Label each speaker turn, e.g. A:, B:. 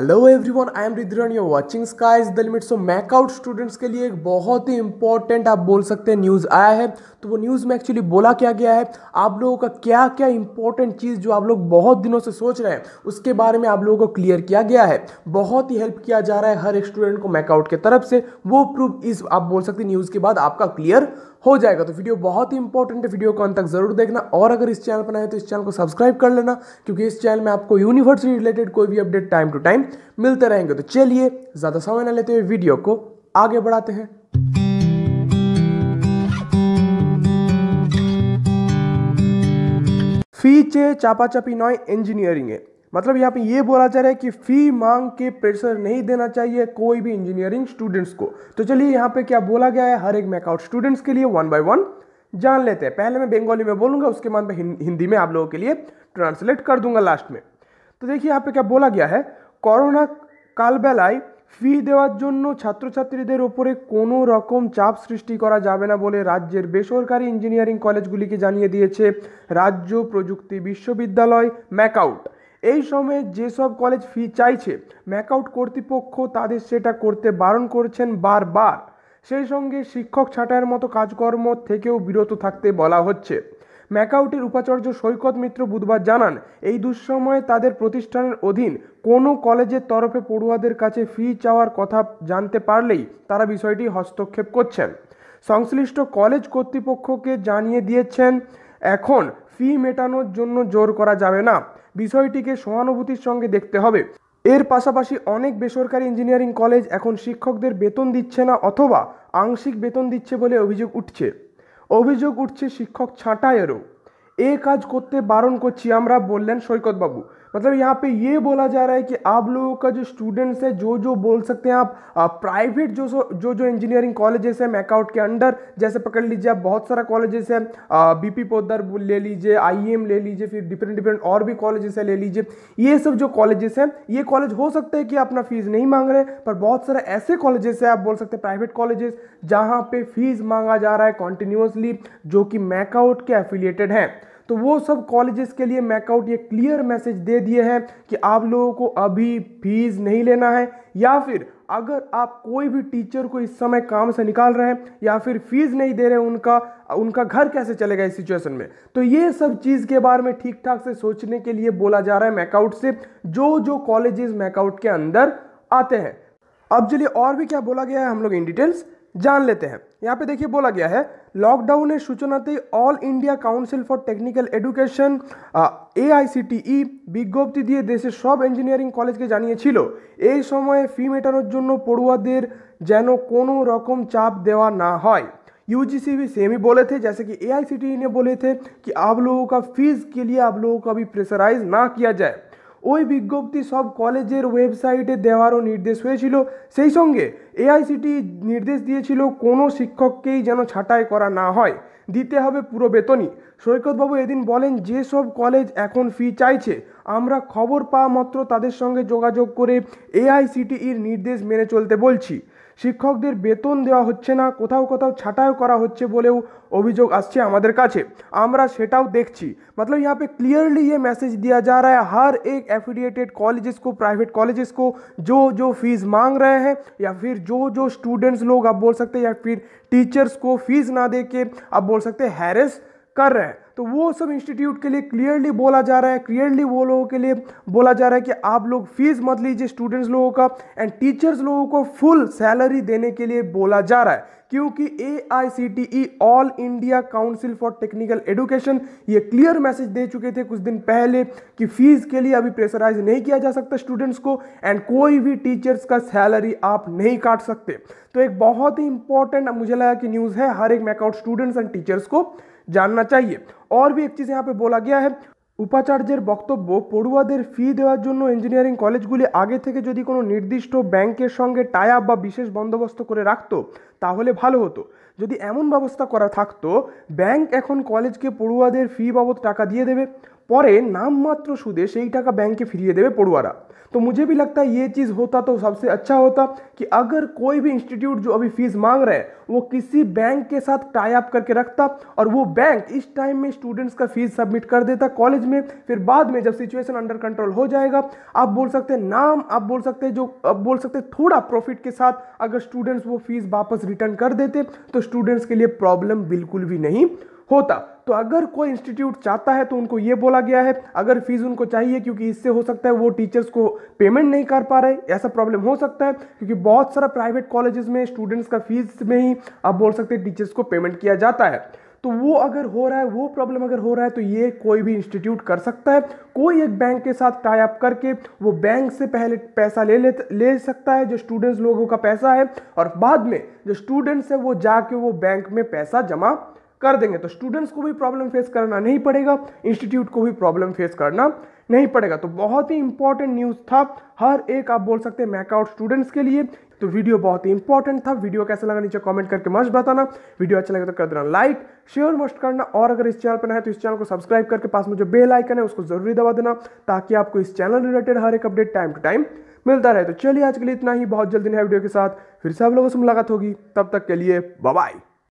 A: hello everyone I am रिद्रन your watching sky is the limit so मैकआउट students के लिए एक बहुत ही इंपॉर्टेंट आप बोल सकते हैं न्यूज़ आया है तो वो न्यूज़ में एक्चुअली बोला क्या गया है आप लोगों का क्या क्या इंपॉर्टेंट चीज़ जो आप लोग बहुत दिनों से सोच रहे हैं उसके बारे में आप लोगों को क्लियर किया गया है बहुत ही हेल्प किया जा रहा है हर एक स्टूडेंट को मैकआउट की तरफ से वो प्रूफ इस आप बोल सकते न्यूज़ के बाद आपका क्लियर हो जाएगा तो वीडियो बहुत ही इंपॉर्टेंट है वीडियो को अंत तक जरूर देखना और अगर इस चैनल पर नए तो इस चैनल को सब्सक्राइब कर लेना क्योंकि इस चैनल में आपको यूनिवर्सिटी रिलेटेड कोई भी अपडेट टाइम टू टाइम मिलते रहेंगे तो चलिए ज़्यादा समय ना लेते हुए वीडियो को आगे बढ़ाते हैं फी चे चापाचापी नॉय इंजीनियरिंग है मतलब यहाँ पे ये बोला जा रहा है कि फी मांग के प्रेशर नहीं देना चाहिए कोई भी इंजीनियरिंग स्टूडेंट्स को तो चलिए यहाँ पे क्या बोला गया है हर एक मैकआउट स्टूडेंट्स के लिए वन बाय वन जान लेते हैं पहले मैं बंगाली में बोलूंगा उसके बाद में हिंदी में आप लोगों के लिए ट्रांसलेट कर दूंगा लास्ट में तो देखिए यहाँ पे क्या बोला गया है করোনা কালবেলায় ফি দেওয়ার জন্য ছাত্রছাত্রীদের ওপরে কোনো রকম চাপ সৃষ্টি করা যাবে না বলে রাজ্যের বেসরকারি ইঞ্জিনিয়ারিং কলেজগুলিকে জানিয়ে দিয়েছে রাজ্য প্রযুক্তি বিশ্ববিদ্যালয় ম্যাকআউট এই সময়ে যেসব কলেজ ফি চাইছে ম্যাকআউট কর্তৃপক্ষ তাদের সেটা করতে বারণ করছেন বারবার সেই সঙ্গে শিক্ষক ছাঁটাইয়ের মতো কাজকর্ম থেকেও বিরত থাকতে বলা হচ্ছে ম্যাকাউটের উপাচার্য সৈকত মিত্র বুধবার জানান এই দুঃসময়ে তাদের প্রতিষ্ঠানের অধীন কোনো কলেজের তরফে পড়ুয়াদের কাছে ফি চাওয়ার কথা জানতে পারলেই তারা বিষয়টি হস্তক্ষেপ করছেন সংশ্লিষ্ট কলেজ কর্তৃপক্ষকে জানিয়ে দিয়েছেন এখন ফি মেটানোর জন্য জোর করা যাবে না বিষয়টিকে সহানুভূতির সঙ্গে দেখতে হবে এর পাশাপাশি অনেক বেসরকারি ইঞ্জিনিয়ারিং কলেজ এখন শিক্ষকদের বেতন দিচ্ছে না অথবা আংশিক বেতন দিচ্ছে বলে অভিযোগ উঠছে অভিযোগ উঠছে শিক্ষক ছাঁটাইয়েরও এ কাজ করতে বারণ করছি আমরা বললেন সৈকতবাবু मतलब यहाँ पे ये बोला जा रहा है कि आप लोगों का जो स्टूडेंट्स है जो जो बोल सकते हैं आप प्राइवेट जो जो जो इंजीनियरिंग कॉलेजेस है मैकआउट के अंडर जैसे पकड़ लीजिए आप बहुत सारा कॉलेजेस है बी पी पोदर ले लीजिए आई एम e ले लीजिए फिर डिफरेंट डिफरेंट और भी कॉलेजेस है ले लीजिए ये सब जो कॉलेजेस हैं ये कॉलेज हो सकते हैं कि अपना फीस नहीं मांग रहे पर बहुत सारे ऐसे कॉलेजेस है आप बोल सकते हैं प्राइवेट कॉलेजेस जहाँ पे फीस मांगा जा रहा है कॉन्टिन्यूसली जो कि मैकआउट के एफिलिएटेड हैं तो वो सब कॉलेजेस के लिए मैकआउट ये क्लियर मैसेज दे दिए हैं कि आप लोगों को अभी फीस नहीं लेना है या फिर अगर आप कोई भी टीचर को इस समय काम से निकाल रहे हैं या फिर फीस नहीं दे रहे उनका उनका घर कैसे चलेगा इस सिचुएशन में तो ये सब चीज़ के बारे में ठीक ठाक से सोचने के लिए बोला जा रहा है मैकआउट से जो जो कॉलेजेस मैकआउट के अंदर आते हैं अब चलिए और भी क्या बोला गया है हम लोग इन डिटेल्स जान लेते हैं यहाँ पे देखिए बोला गया है लॉकडाउन सूचनाते all India council for technical education AICTE বিজ্ঞপ্তি দিয়ে দেশের সব ইঞ্জিনিয়ারিং কলেজকে জানিয়েছিল এই সময়ে ফি মেটানোর জন্য পড়ুয়াদের যেন কোনো রকম চাপ देवा না হয় यू भी सेम ही बोले थे जैसे कि ए ने बोले थे कि आप लोगों का फीस के लिए आप लोगों का भी प्रेशराइज ना किया जाए ওই বিজ্ঞপ্তি সব কলেজের ওয়েবসাইটে দেওয়ারও নির্দেশ হয়েছিল সেই সঙ্গে এআইসিটি নির্দেশ দিয়েছিল কোনো শিক্ষককেই যেন ছাঁটাই করা না হয় দিতে হবে পুরো বেতনই সৈকতবাবু এদিন বলেন যেসব কলেজ এখন ফি চাইছে আমরা খবর পাওয়া মাত্র তাদের সঙ্গে যোগাযোগ করে এআইসিটিইর নির্দেশ মেনে চলতে বলছি शिक्षक वेतन देवा হচ্ছে না कौ কোথাও छाटाओ करा হচ্ছে বলেও অভিযোগ আসছে देखी मतलब यहाँ पे क्लियरली ये मैसेज दिया जा रहा है हर एक एफिलिएटेड कॉलेजेस को प्राइवेट कॉलेजेस को जो जो फीस मांग रहे हैं या फिर जो जो स्टूडेंट्स लोग आप बोल सकते हैं या फिर टीचर्स को फीस ना दे के आप बोल सकते हैं हैरेस कर रहे हैं तो वो सब इंस्टीट्यूट के लिए क्लियरली बोला जा रहा है क्लियरली वो लोगों के लिए बोला जा रहा है कि आप लोग फीस मत लीजिए स्टूडेंट्स लोगों का एंड टीचर्स लोगों को फुल सैलरी देने के लिए बोला जा रहा है क्योंकि A I C T E all India council for technical education ये क्लियर मैसेज दे चुके थे कुछ दिन पहले कि फीस के लिए अभी प्रेशराइज नहीं किया जा सकता स्टूडेंट्स को एंड कोई भी टीचर्स का सैलरी आप नहीं काट सकते तो एक बहुत ही इंपॉर्टेंट मुझे लगा कि न्यूज़ है हर एक मैकआउट स्टूडेंट्स एंड टीचर्स को জানা চাইয়ে और भी এক চিজ यहाँ पे बोला गया উপাচার্যের বক্তব্য পড়ুয়াদের ফি দেওয়ার জন্য ইঞ্জিনিয়ারিং কলেজগুলি আগে থেকে যদি কোনো নির্দিষ্ট ব্যাংকের সঙ্গে টাই আপ বা বিশেষ বন্দোবস্ত করে রাখতো তাহলে ভালো হতো যদি এমন ব্যবস্থা করা থাকতো ব্যাংক এখন কলেজকে পড়ুয়াদের ফি বাবদ টাকা দিয়ে দেবে পরে सूदे से ही টাকা बैंक फिरिए देवे पड़ुआरा तो मुझे भी लगता है ये चीज़ होता तो सबसे अच्छा होता कि अगर कोई भी इंस्टीट्यूट जो अभी फीस मांग रहे हैं वो किसी बैंक के साथ टाई अप करके रखता और वो बैंक इस टाइम में स्टूडेंट्स का फीस सबमिट कर देता कॉलेज में फिर बाद में जब सिचुएशन अंडर कंट्रोल हो जाएगा आप बोल सकते हैं नाम आप बोल सकते हैं जो आप बोल सकते हैं थोड़ा प्रॉफिट के साथ अगर स्टूडेंट्स वो फीस वापस रिटर्न कर देते तो स्टूडेंट्स के लिए प्रॉब्लम बिल्कुल भी नहीं होता तो अगर कोई इंस्टीट्यूट चाहता है तो उनको ये बोला गया है अगर फीस उनको चाहिए क्योंकि इससे हो सकता है वो टीचर्स को पेमेंट नहीं कर पा रहे ऐसा प्रॉब्लम हो सकता है क्योंकि बहुत सारा प्राइवेट कॉलेजेस में स्टूडेंट्स का फीस में ही आप बोल सकते हैं टीचर्स को पेमेंट किया जाता है तो वो अगर हो रहा है वो प्रॉब्लम अगर हो रहा है तो ये कोई भी इंस्टीट्यूट कर सकता है कोई एक बैंक के साथ टाई अप करके वो बैंक से पहले पैसा ले ले, ले सकता है जो स्टूडेंट्स लोगों का पैसा है और बाद में जो स्टूडेंट्स है वो जाके वो बैंक में पैसा जमा कर देंगे तो स्टूडेंट्स को भी प्रॉब्लम फेस करना नहीं पड़ेगा इंस्टीट्यूट को भी प्रॉब्लम फेस करना नहीं पड़ेगा तो बहुत ही इंपॉर्टेंट न्यूज़ था हर एक आप बोल सकते हैं मैकआउट स्टूडेंट्स के लिए तो वीडियो बहुत ही इंपॉर्टेंट था वीडियो कैसा लगा नीचे कमेंट करके मस्ट बताना वीडियो अच्छा लगे तो कर देना लाइक शेयर मस्ट करना और अगर इस चैनल पर है तो इस चैनल को सब्सक्राइब करके पास में जो बेल आइकन है उसको जरूरी दबा देना ताकि आपको इस चैनल रिलेटेड हर एक अपडेट टाइम टू टाइम मिलता रहे तो चलिए आज के लिए इतना ही बहुत जल्दी नया वीडियो के साथ फिर से आप लोगों से मुलाकात होगी तब तक के लिए बाय